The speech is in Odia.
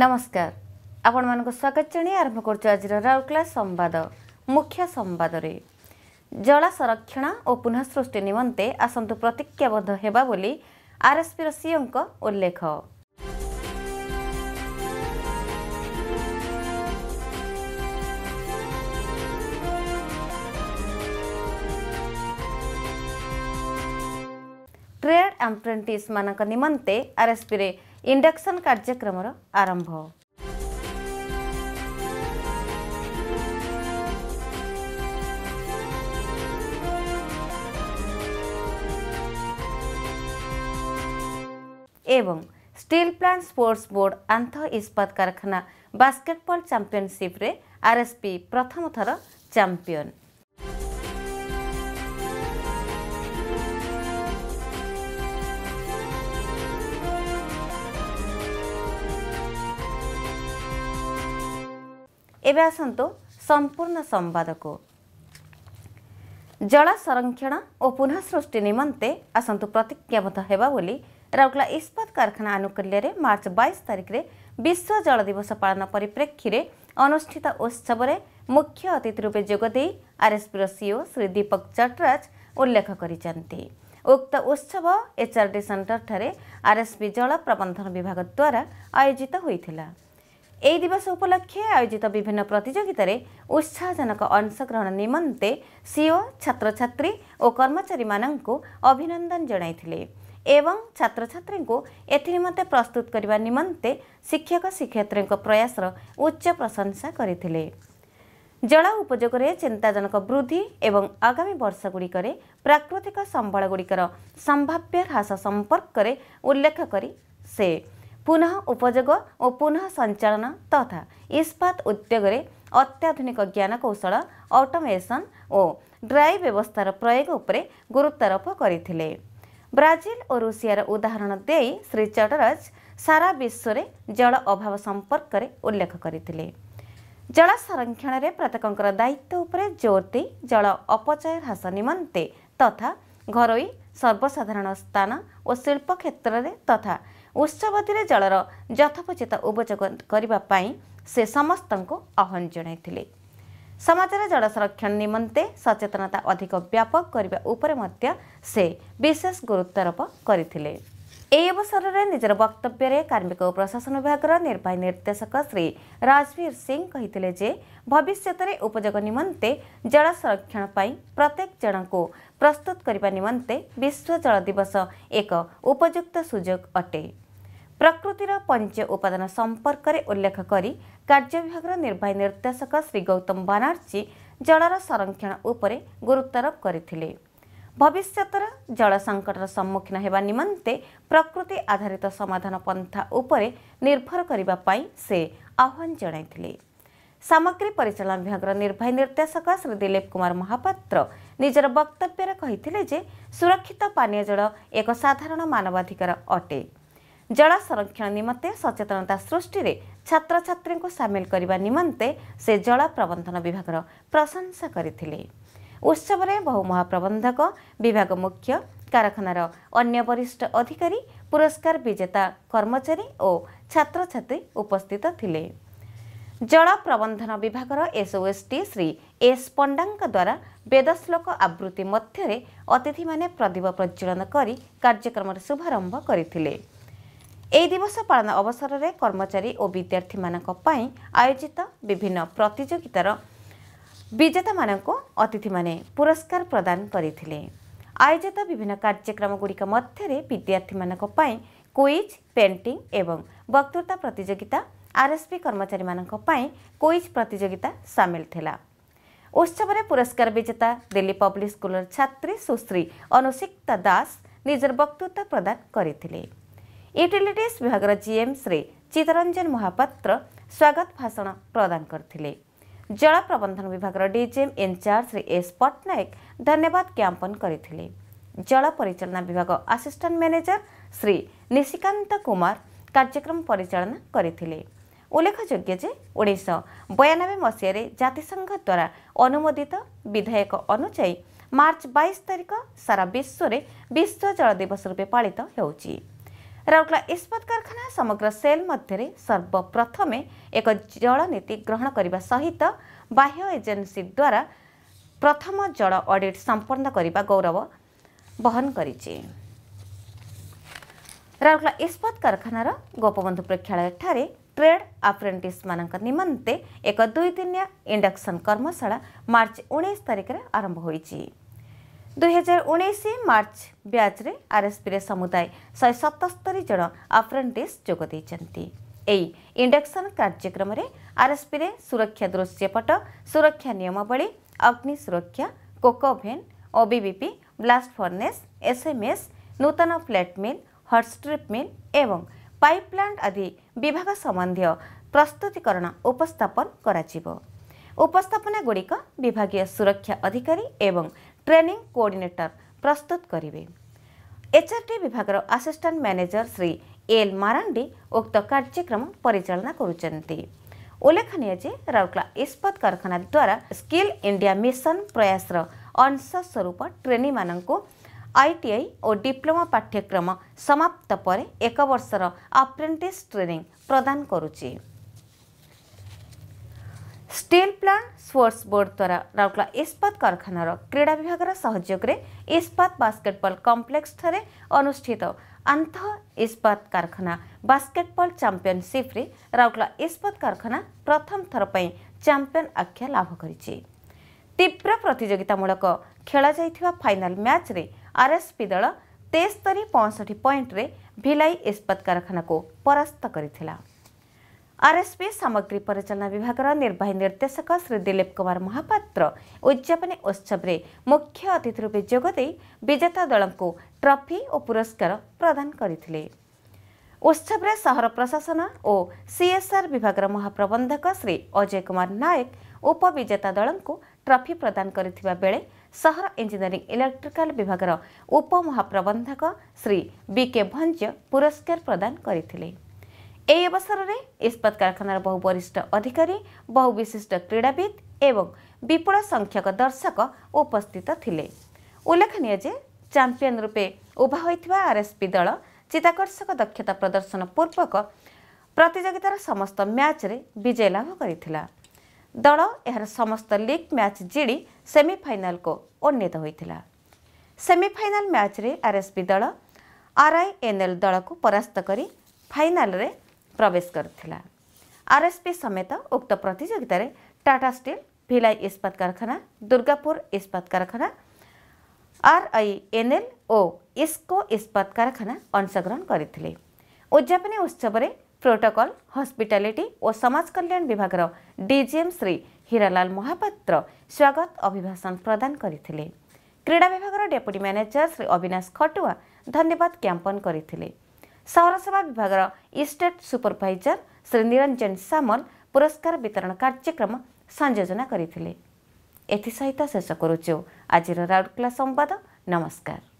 ନମସ୍କାର ଆପଣମାନଙ୍କୁ ସ୍ୱାଗତ ଜଣାଇ ଆରମ୍ଭ କରୁଛୁ ଆଜିର ରାଉରକେଲା ସମ୍ବାଦ ମୁଖ୍ୟ ସମ୍ବାଦରେ ଜଳ ସଂରକ୍ଷଣ ଓ ପୁନଃ ସୃଷ୍ଟି ନିମନ୍ତେ ଆସନ୍ତୁ ପ୍ରତିଜ୍ଞାବଦ୍ଧ ହେବା ବୋଲି ଆର୍ଏସ୍ପିର ସିଓଙ୍କ ଉଲ୍ଲେଖ ଟ୍ରେଡ୍ ଆପ୍ରେଣ୍ଟିସ୍ମାନଙ୍କ ନିମନ୍ତେ ଆର୍ଏସ୍ପିରେ ଇଣ୍ଡକ୍ସନ କାର୍ଯ୍ୟକ୍ରମର ଆରମ୍ଭ ଏବଂ ଷ୍ଟିଲ୍ ପ୍ଲାଣ୍ଟ ସ୍ପୋର୍ଟସ୍ ବୋର୍ଡ଼ ଆନ୍ଥ ଇସ୍ପାତ କାରଖାନା ବାସ୍କେଟବଲ୍ ଚାମ୍ପିଅନସିପ୍ରେ ଆର୍ଏସ୍ପି ପ୍ରଥମ ଥର ଚାମ୍ପିଅନ୍ ଏବେ ଆସନ୍ତୁ ସମ୍ପୂର୍ଣ୍ଣ ସମ୍ବାଦକୁ ଜଳ ସଂରକ୍ଷଣ ଓ ପୁନଃ ସୃଷ୍ଟି ନିମନ୍ତେ ଆସନ୍ତୁ ପ୍ରତିଜ୍ଞାବଦ୍ଧ ହେବା ବୋଲି ରାଉରକେଲା ଇସ୍ପାତ କାରଖାନା ଆନୁକୂଲ୍ୟରେ ମାର୍ଚ୍ଚ ବାଇଶ ତାରିଖରେ ବିଶ୍ୱ ଜଳ ଦିବସ ପାଳନ ପରିପ୍ରେକ୍ଷୀରେ ଅନୁଷ୍ଠିତ ଉତ୍ସବରେ ମୁଖ୍ୟ ଅତିଥି ରୂପେ ଯୋଗଦେଇ ଆର୍ଏସ୍ପିର ସିଇଓ ଶ୍ରୀ ଦୀପକ ଚଟରାଜ ଉଲ୍ଲେଖ କରିଛନ୍ତି ଉକ୍ତ ଉତ୍ସବ ଏଚ୍ଆର୍ଡି ସେଣ୍ଟରଠାରେ ଆର୍ଏସ୍ପି ଜଳ ପ୍ରବନ୍ଧନ ବିଭାଗ ଦ୍ୱାରା ଆୟୋଜିତ ହୋଇଥିଲା ଏହି ଦିବସ ଉପଲକ୍ଷେ ଆୟୋଜିତ ବିଭିନ୍ନ ପ୍ରତିଯୋଗିତାରେ ଉତ୍ସାହଜନକ ଅଂଶଗ୍ରହଣ ନିମନ୍ତେ ସିଓ ଛାତ୍ରଛାତ୍ରୀ ଓ କର୍ମଚାରୀମାନଙ୍କୁ ଅଭିନନ୍ଦନ ଜଣାଇଥିଲେ ଏବଂ ଛାତ୍ରଛାତ୍ରୀଙ୍କୁ ଏଥିନିମନ୍ତେ ପ୍ରସ୍ତୁତ କରିବା ନିମନ୍ତେ ଶିକ୍ଷକ ଶିକ୍ଷୟତ୍ରୀଙ୍କ ପ୍ରୟାସର ଉଚ୍ଚ ପ୍ରଶଂସା କରିଥିଲେ ଜଳ ଉପଯୋଗରେ ଚିନ୍ତାଜନକ ବୃଦ୍ଧି ଏବଂ ଆଗାମୀ ବର୍ଷଗୁଡ଼ିକରେ ପ୍ରାକୃତିକ ସମ୍ବଳଗୁଡ଼ିକର ସମ୍ଭାବ୍ୟ ହ୍ରାସ ସମ୍ପର୍କରେ ଉଲ୍ଲେଖ କରି ସେ ପୁନଃ ଉପଯୋଗ ଓ ପୁନଃ ସଞ୍ଚାଳନ ତଥା ଇସ୍ପାତ ଉଦ୍ୟୋଗରେ ଅତ୍ୟାଧୁନିକ ଜ୍ଞାନକୌଶଳ ଅଟୋମେସନ୍ ଓ ଡ୍ରାଇଭ୍ ବ୍ୟବସ୍ଥାର ପ୍ରୟୋଗ ଉପରେ ଗୁରୁତ୍ୱାରୋପ କରିଥିଲେ ବ୍ରାଜିଲ ଓ ରୁଷିଆର ଉଦାହରଣ ଦେଇ ଶ୍ରୀ ଚଟରାଜ ସାରା ବିଶ୍ୱରେ ଜଳ ଅଭାବ ସମ୍ପର୍କରେ ଉଲ୍ଲେଖ କରିଥିଲେ ଜଳ ସଂରକ୍ଷଣରେ ପ୍ରତ୍ୟେକଙ୍କର ଦାୟିତ୍ୱ ଉପରେ ଜୋର ଦେଇ ଜଳ ଅପଚୟ ହ୍ରାସ ନିମନ୍ତେ ତଥା ଘରୋଇ ସର୍ବସାଧାରଣ ସ୍ଥାନ ଓ ଶିଳ୍ପ କ୍ଷେତ୍ରରେ ତଥା ଉତ୍ସବତିରେ ଜଳର ଯଥୋପଚିତ ଉପଯୋଗ କରିବା ପାଇଁ ସେ ସମସ୍ତଙ୍କୁ ଆହ୍ୱାନ ଜଣାଇଥିଲେ ସମାଜରେ ଜଳ ସଂରକ୍ଷଣ ନିମନ୍ତେ ସଚେତନତା ଅଧିକ ବ୍ୟାପକ କରିବା ଉପରେ ମଧ୍ୟ ସେ ବିଶେଷ ଗୁରୁତ୍ୱାରୋପ କରିଥିଲେ यो रे निजर वक्तव्यले कार्मिक प्रशासन विभाग र निर्वाही निर्देशक श्री राजीर सिंहले भविष्यले उपयोग निमन्ते जल संरक्षणप्रतज प्रस्तुत निमन्ते विश्व जल दिवस एक उपयुक्त सुझो अटे प्रकृति र पञ्च उपदान सम्पर्क उल्लेख गरि का्य विभाग निर्वाह निर्देशक श्री गौतम बानर्जी जल र संरक्षण उप गुरुत्वारोप गरि ଭବିଷ୍ୟତର ଜଳ ସଙ୍କଟର ସମ୍ମୁଖୀନ ହେବା ନିମନ୍ତେ ପ୍ରକୃତି ଆଧାରିତ ସମାଧାନ ପନ୍ଥା ଉପରେ ନିର୍ଭର କରିବା ପାଇଁ ସେ ଆହ୍ୱାନ ଜଣାଇଥିଲେ ସାମଗ୍ରୀ ପରିଚାଳନା ବିଭାଗର ନିର୍ବାହୀ ନିର୍ଦ୍ଦେଶକ ଶ୍ରୀ ଦିଲୀପ କୁମାର ମହାପାତ୍ର ନିଜର ବକ୍ତବ୍ୟରେ କହିଥିଲେ ଯେ ସୁରକ୍ଷିତ ପାନୀୟ ଜଳ ଏକ ସାଧାରଣ ମାନବାଧିକାର ଅଟେ ଜଳ ସଂରକ୍ଷଣ ନିମନ୍ତେ ସଚେତନତା ସୃଷ୍ଟିରେ ଛାତ୍ରଛାତ୍ରୀଙ୍କୁ ସାମିଲ କରିବା ନିମନ୍ତେ ସେ ଜଳ ପ୍ରବନ୍ଧନ ବିଭାଗର ପ୍ରଶଂସା କରିଥିଲେ ଉତ୍ସବରେ ବହୁ ମହାପ୍ରବନ୍ଧକ ବିଭାଗ ମୁଖ୍ୟ କାରଖାନାର ଅନ୍ୟ ବରିଷ୍ଠ ଅଧିକାରୀ ପୁରସ୍କାର ବିଜେତା କର୍ମଚାରୀ ଓ ଛାତ୍ରଛାତ୍ରୀ ଉପସ୍ଥିତ ଥିଲେ ଜଳ ପ୍ରବନ୍ଧନ ବିଭାଗର ଏସ୍ଓଏସ୍ଟି ଶ୍ରୀ ଏସ୍ ପଣ୍ଡାଙ୍କ ଦ୍ୱାରା ବେଦଶ୍ଲୋକ ଆବୃତ୍ତି ମଧ୍ୟରେ ଅତିଥିମାନେ ପ୍ରଦୀପ ପ୍ରଜ୍ୱଳନ କରି କାର୍ଯ୍ୟକ୍ରମର ଶୁଭାରମ୍ଭ କରିଥିଲେ ଏହି ଦିବସ ପାଳନ ଅବସରରେ କର୍ମଚାରୀ ଓ ବିଦ୍ୟାର୍ଥୀମାନଙ୍କ ପାଇଁ ଆୟୋଜିତ ବିଭିନ୍ନ ପ୍ରତିଯୋଗିତାର ବିଜେତାମାନଙ୍କୁ ଅତିଥିମାନେ ପୁରସ୍କାର ପ୍ରଦାନ କରିଥିଲେ ଆୟୋଜିତ ବିଭିନ୍ନ କାର୍ଯ୍ୟକ୍ରମଗୁଡ଼ିକ ମଧ୍ୟରେ ବିଦ୍ୟାର୍ଥୀମାନଙ୍କ ପାଇଁ କୁଇଜ୍ ପେଣ୍ଟିଂ ଏବଂ ବକ୍ତୃତା ପ୍ରତିଯୋଗିତା ଆର୍ଏସ୍ପି କର୍ମଚାରୀମାନଙ୍କ ପାଇଁ କୁଇଜ୍ ପ୍ରତିଯୋଗିତା ସାମିଲ ଥିଲା ଉତ୍ସବରେ ପୁରସ୍କାର ବିଜେତା ଦିଲ୍ଲୀ ପବ୍ଲିକ୍ ସ୍କୁଲର ଛାତ୍ରୀ ସୁଶ୍ରୀ ଅନୁଷିକ୍ତା ଦାସ ନିଜର ବକ୍ତୃତା ପ୍ରଦାନ କରିଥିଲେ ୟୁଟିଲିଟିସ୍ ବିଭାଗର ଜିଏମ୍ ଶ୍ରୀ ଚିତ୍ତରଞ୍ଜନ ମହାପାତ୍ର ସ୍ୱାଗତ ଭାଷଣ ପ୍ରଦାନ କରିଥିଲେ ଜଳ ପ୍ରବନ୍ଧନ ବିଭାଗର DGM in-charge Shri S Pattanayak ଧନ୍ୟବାଦ ଜ୍ଞାପନ କରିଥିଲେ ଜଳ ପରିଚାଳନା ବିଭାଗ ଆସିଷ୍ଟାଣ୍ଟ ମ୍ୟାନେଜର ଶ୍ରୀ ନିଶିକାନ୍ତ କୁମାର କାର୍ଯ୍ୟକ୍ରମ ପରିଚାଳନା କରିଥିଲେ ଉଲ୍ଲେଖଯୋଗ୍ୟ ଯେ ଉଣେଇଶହ ବୟାନବେ ମସିହାରେ ଜାତିସଂଘ ଦ୍ୱାରା ଅନୁମୋଦିତ ବିଧେୟକ ଅନୁଯାୟୀ ମାର୍ଚ୍ଚ ବାଇଶ ତାରିଖ ସାରା ବିଶ୍ୱରେ ବିଶ୍ୱ ଜଳ ଦିବସ ରୂପେ ପାଳିତ ହେଉଛି ରାଉରକେଲା ଇସ୍ପାତ କାରଖାନା ସମଗ୍ର ସେଲ୍ ମଧ୍ୟରେ ସର୍ବପ୍ରଥମେ ଏକ ଜଳ ନୀତି ଗ୍ରହଣ କରିବା ସହିତ ବାହ୍ୟ ଏଜେନ୍ସି ଦ୍ୱାରା ପ୍ରଥମ ଜଳ ଅଡିଟ୍ ସମ୍ପନ୍ନ କରିବା ଗୌରବ ବହନ କରିଛି ରାଉରକେଲା ଇସ୍ପାତ କାରଖାନାର ଗୋପବନ୍ଧୁ ପ୍ରେକ୍ଷାଳୟଠାରେ ଟ୍ରେଡ୍ ଆପ୍ରେଣ୍ଟିସ୍ମାନଙ୍କ ନିମନ୍ତେ ଏକ ଦୁଇଦିନିଆ ଇଣ୍ଡକ୍ସନ୍ କର୍ମଶାଳା ମାର୍ଚ୍ଚ ଉଣେଇଶ ତାରିଖରେ ଆରମ୍ଭ ହୋଇଛି ଦୁଇହଜାର ଉଣେଇଶ ମାର୍ଚ୍ଚ ବ୍ୟାଚ୍ରେ ଆର୍ଏସ୍ପିରେ ସମୁଦାୟ ଶହେ ସତସ୍ତରୀ ଜଣ ଆପ୍ରେଣ୍ଟିସ୍ ଯୋଗ ଦେଇଛନ୍ତି ଏହି ଇଣ୍ଡକ୍ସନ୍ କାର୍ଯ୍ୟକ୍ରମରେ ଆର୍ଏସ୍ପିରେ ସୁରକ୍ଷା ଦୃଶ୍ୟପଟ ସୁରକ୍ଷା ନିୟମାବଳୀ ଅଗ୍ନି ସୁରକ୍ଷା coke oven OBBP blast furnace SMS ନୂତନ ପ୍ଲେଟ୍ ମିଲ୍ ହଟଷ୍ଟ୍ରିପ୍ ମିଲ୍ ଏବଂ ପାଇପ୍ ପାଇପ୍ଲାଣ୍ଟ ଆଦି ବିଭାଗ ସମ୍ବନ୍ଧୀୟ ପ୍ରସ୍ତୁତିକରଣ ଉପସ୍ଥାପନ କରାଯିବ ଉପସ୍ଥାପନାଗୁଡ଼ିକ ବିଭାଗୀୟ ସୁରକ୍ଷା ଅଧିକାରୀ ଏବଂ ଟ୍ରେନିଂ କୋଅର୍ଡିନେଟର ପ୍ରସ୍ତୁତ କରିବେ ଏଚ୍ଆର୍ଟି ବିଭାଗର assistant manager Shri L Marandi ଉକ୍ତ କାର୍ଯ୍ୟକ୍ରମ ପରିଚାଳନା କରୁଛନ୍ତି ଉଲ୍ଲେଖନୀୟ ଯେ ରାଉରକେଲା ଇସ୍ପାତ କାରଖାନା ଦ୍ୱାରା ସ୍କିଲ୍ ଇଣ୍ଡିଆ ମିଶନ ପ୍ରୟାସର ଅଂଶ ସ୍ୱରୂପ ଟ୍ରେନିମାନଙ୍କୁ ଆଇଟିଆଇ ଓ ଡିପ୍ଲୋମା ପାଠ୍ୟକ୍ରମ ସମାପ୍ତ ପରେ ଏକ ବର୍ଷର ଆପ୍ରେଣ୍ଟିସ୍ ଟ୍ରେନିଂ ପ୍ରଦାନ କରୁଛି ଷ୍ଟିଲ୍ ପ୍ଲାଣ୍ଟ ସ୍ପୋର୍ଟସ୍ ବୋର୍ଡ ଦ୍ୱାରା ରାଉରକେଲା ଇସ୍ପାତ କାରଖାନାର କ୍ରୀଡ଼ା ବିଭାଗର ସହଯୋଗରେ ଇସ୍ପାତ ବାସ୍କେଟବଲ୍ କମ୍ପ୍ଲେକ୍ସଠାରେ ଅନୁଷ୍ଠିତ ଆନ୍ଧ ଇସ୍ପାତ କାରଖାନା ବାସ୍କେଟବଲ୍ ଚାମ୍ପିଅନସିପ୍ରେ ରାଉରକେଲା ଇସ୍ପାତ କାରଖାନା ପ୍ରଥମ ଥର ପାଇଁ ଚାମ୍ପିଅନ୍ ଆଖ୍ୟା ଲାଭ କରିଛି ତୀବ୍ର ପ୍ରତିଯୋଗିତାମୂଳକ ଖେଳାଯାଇଥିବା ଫାଇନାଲ୍ ମ୍ୟାଚ୍ରେ ଆର୍ଏସ୍ପି ଦଳ ତେସ୍ତରୀ ପଞ୍ଚଷଠି ପଏଣ୍ଟରେ ଭିଲାଇ ଇସ୍ପାତ କାରଖାନାକୁ ପରାସ୍ତ କରିଥିଲା ଆରଏସ୍ପି ସାମଗ୍ରୀ ପରିଚାଳନା ବିଭାଗର ନିର୍ବାହୀ ନିର୍ଦ୍ଦେଶକ ଶ୍ରୀ ଦିଲୀପ କୁମାର ମହାପାତ୍ର ଉଦ୍ଯାପନୀ ଉତ୍ସବରେ ମୁଖ୍ୟ ଅତିଥି ରୂପେ ଯୋଗ ଦେଇ ବିଜେତା ଦଳଙ୍କୁ ଟ୍ରଫି ଓ ପୁରସ୍କାର ପ୍ରଦାନ କରିଥିଲେ ଉତ୍ସବରେ ସହର ପ୍ରଶାସନ ଓ ସିଏସ୍ଆର୍ ବିଭାଗର ମହାପ୍ରବନ୍ଧକ ଶ୍ରୀ ଅଜୟ କୁମାର ନାୟକ ଉପବିଜେତା ଦଳଙ୍କୁ ଟ୍ରଫି ପ୍ରଦାନ କରିଥିବା ବେଳେ ସହର ଇଞ୍ଜିନିୟରିଂ ଇଲେକ୍ଟ୍ରିକାଲ ବିଭାଗର ଉପମହାପ୍ରବନ୍ଧକ ଶ୍ରୀ ବିକେ ଭଞ୍ଜ ପୁରସ୍କାର ପ୍ରଦାନ କରିଥିଲେ ଏହି ଅବସରରେ ଇସ୍ପାତ କାରଖାନାର ବହୁ ବରିଷ୍ଠ ଅଧିକାରୀ ବହୁ ବିଶିଷ୍ଟ କ୍ରୀଡ଼ାବିତ୍ ଏବଂ ବିପୁଳ ସଂଖ୍ୟକ ଦର୍ଶକ ଉପସ୍ଥିତ ଥିଲେ ଉଲ୍ଲେଖନୀୟ ଯେ ଚାମ୍ପିୟନ ରୂପେ ଉଭା ହୋଇଥିବା ଆର୍ଏସ୍ପି ଦଳ ଚିତାକର୍ଷକ ଦକ୍ଷତା ପ୍ରଦର୍ଶନ ପୂର୍ବକ ପ୍ରତିଯୋଗିତାର ସମସ୍ତ ମ୍ୟାଚ୍ରେ ବିଜୟ ଲାଭ କରିଥିଲା ଦଳ ଏହାର ସମସ୍ତ ଲିଗ୍ ମ୍ୟାଚ୍ ଜିଡ଼ି ସେମିଫାଇନାଲକୁ ଉନ୍ନୀତ ହୋଇଥିଲା ସେମିଫାଇନାଲ ମ୍ୟାଚ୍ରେ ଆର୍ଏସ୍ପି ଦଳ ଆର୍ଆଇଏନ୍ଏଲ୍ ଦଳକୁ ପରାସ୍ତ କରି ଫାଇନାଲରେ ପ୍ରବେଶ କରିଥିଲା ଆର୍ଏସ୍ପି ସମେତ ଉକ୍ତ ପ୍ରତିଯୋଗିତାରେ ଟାଟା ଷ୍ଟିଲ୍ ଭିଲାଇ ଇସ୍ପାତ କାରଖାନା ଦୁର୍ଗାପୁର ଇସ୍ପାତ କାରଖାନା ଆର୍ଆଇଏନ୍ଏଲ୍ ଓ ଇସ୍କୋ ଇସ୍ପାତ କାରଖାନା ଅଂଶଗ୍ରହଣ କରିଥିଲେ ଉଦ୍ଯାପନୀ ଉତ୍ସବରେ ପ୍ରୋଟୋକଲ୍ ହସ୍ପିଟାଲିଟି ଓ ସମାଜ କଲ୍ୟାଣ ବିଭାଗର ଡିଜିଏମ୍ ଶ୍ରୀ ହୀରାଲାଲ ମହାପାତ୍ର ସ୍ୱାଗତ ଅଭିଭାଷଣ ପ୍ରଦାନ କରିଥିଲେ କ୍ରୀଡ଼ା ବିଭାଗର ଡେପୁଟି ମ୍ୟାନେଜର ଶ୍ରୀ ଅବିନାଶ ଖଟୁଆ ଧନ୍ୟବାଦ ଜ୍ଞାପନ କରିଥିଲେ ସହରସେବା ବିଭାଗର ଇଷ୍ଟେଟ୍ ସୁପରଭାଇଜର ଶ୍ରୀ ନିରଞ୍ଜନ ସାମଲ ପୁରସ୍କାର ବିତରଣ କାର୍ଯ୍ୟକ୍ରମ ସଂଯୋଜନା କରିଥିଲେ ଏଥିସହିତ ଶେଷ କରୁଛୁ ଆଜିର ରାଉରକେଲା ସମ୍ବାଦ ନମସ୍କାର